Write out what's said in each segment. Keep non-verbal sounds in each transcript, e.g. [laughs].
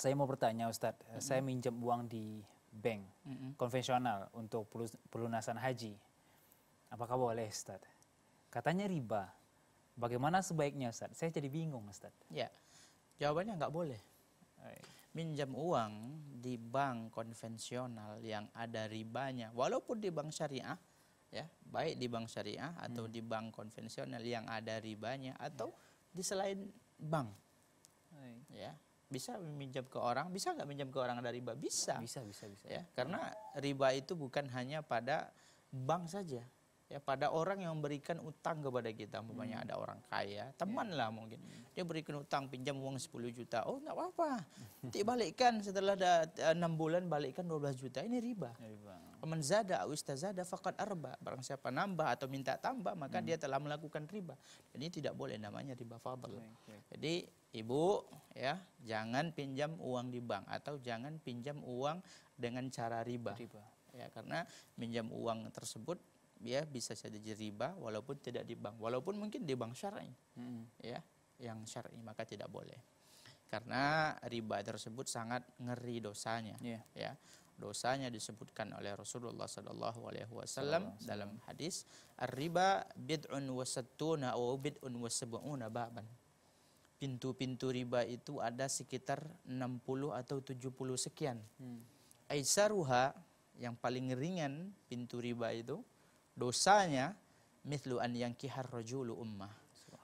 saya mau bertanya Ustadz, mm -hmm. saya minjem uang di bank mm -hmm. konvensional untuk pelunasan haji. Apakah boleh Ustadz? Katanya riba. Bagaimana sebaiknya Ustadz? Saya jadi bingung Ustadz. Ya, jawabannya nggak boleh. Minjam uang di bank konvensional yang ada ribanya, walaupun di bank syariah, ya baik di bank syariah atau hmm. di bank konvensional yang ada ribanya ya. atau di selain bank, ya bisa meminjam ke orang, bisa nggak minjam ke orang dari riba? Bisa. Bisa, bisa, bisa. Ya, karena riba itu bukan hanya pada bank saja. Ya, pada orang yang memberikan utang kepada kita, umpamanya hmm. ada orang kaya, ya. teman yeah. lah mungkin. Hmm. Dia berikan utang, pinjam uang 10 juta. Oh, enggak apa-apa. Nanti [laughs] balikkan setelah ada eh, enam bulan balikkan 12 juta. Ini riba. Riba. Man zada awistazada faqad arba. Barang siapa nambah atau minta tambah, maka hmm. dia telah melakukan riba. Ini tidak boleh namanya riba fadl. Okay. Jadi Ibu, ya, jangan pinjam uang di bank atau jangan pinjam uang dengan cara riba. riba. Ya, karena pinjam uang tersebut ya bisa saja riba walaupun tidak di bank, walaupun mungkin di bank syar'i. Hmm. Ya, yang syar'i maka tidak boleh. Karena riba tersebut sangat ngeri dosanya, yeah. ya. Dosanya disebutkan oleh Rasulullah SAW dalam hadis, riba bid'un wasatuna atau bid'un wasabuna baban pintu-pintu riba itu ada sekitar 60 atau 70 sekian. Hmm. ruha yang paling ringan pintu riba itu dosanya mithlu an yang kihar rajulu ummah.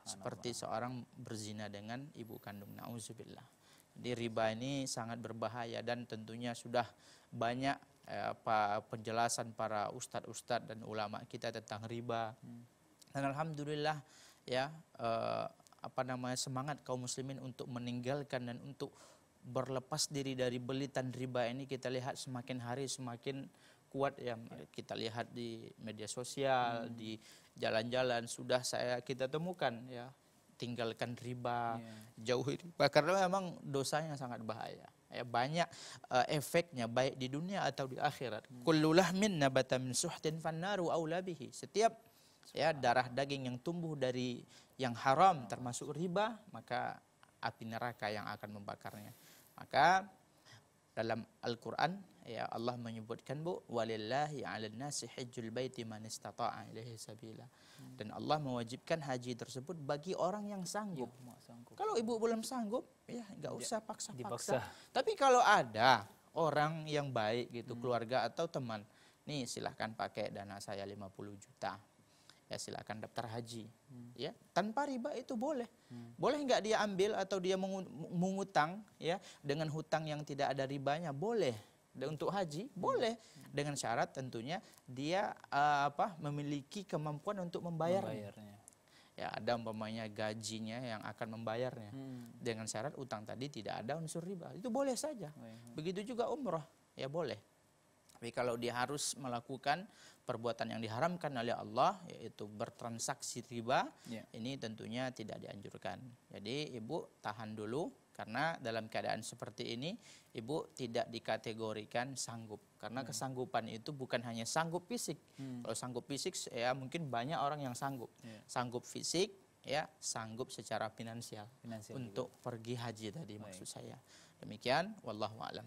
Seperti seorang berzina dengan ibu kandung. Nauzubillah. Jadi riba ini sangat berbahaya dan tentunya sudah banyak eh, apa penjelasan para ustadz-ustadz dan ulama kita tentang riba. Hmm. Dan alhamdulillah ya uh, apa namanya semangat kaum muslimin untuk meninggalkan dan untuk berlepas diri dari belitan riba ini kita lihat semakin hari semakin kuat ya kita lihat di media sosial hmm. di jalan-jalan sudah saya kita temukan ya tinggalkan riba yeah. jauhi riba karena memang dosanya sangat bahaya ya banyak uh, efeknya baik di dunia atau di akhirat hmm. kulullah min nabata min suhtin fannaru aula setiap ya darah daging yang tumbuh dari yang haram termasuk riba, maka api neraka yang akan membakarnya. Maka dalam Al-Quran ya Allah menyebutkan bu walillahi 'alan nasi hajjul baiti man istata'a ilaihi sabila. Dan Allah mewajibkan haji tersebut bagi orang yang sanggup. Ya, sanggup. Kalau ibu belum sanggup ya nggak ya, usah paksa-paksa. Tapi kalau ada orang yang baik gitu hmm. keluarga atau teman, nih silahkan pakai dana saya 50 juta ya silakan daftar haji hmm. ya tanpa riba itu boleh hmm. boleh nggak dia ambil atau dia mengutang ya dengan hutang yang tidak ada ribanya boleh dan untuk haji hmm. boleh hmm. dengan syarat tentunya dia uh, apa memiliki kemampuan untuk membayar membayarnya. ya ada umpamanya gajinya yang akan membayarnya hmm. dengan syarat utang tadi tidak ada unsur riba itu boleh saja hmm. begitu juga umroh ya boleh tapi kalau dia harus melakukan perbuatan yang diharamkan oleh Allah, yaitu bertransaksi riba, ya. ini tentunya tidak dianjurkan. Jadi ibu tahan dulu, karena dalam keadaan seperti ini ibu tidak dikategorikan sanggup karena hmm. kesanggupan itu bukan hanya sanggup fisik hmm. kalau sanggup fisik ya mungkin banyak orang yang sanggup Ya. sanggup fisik ya sanggup secara finansial, finansial untuk juga. pergi haji tadi Baik. maksud saya demikian wallahu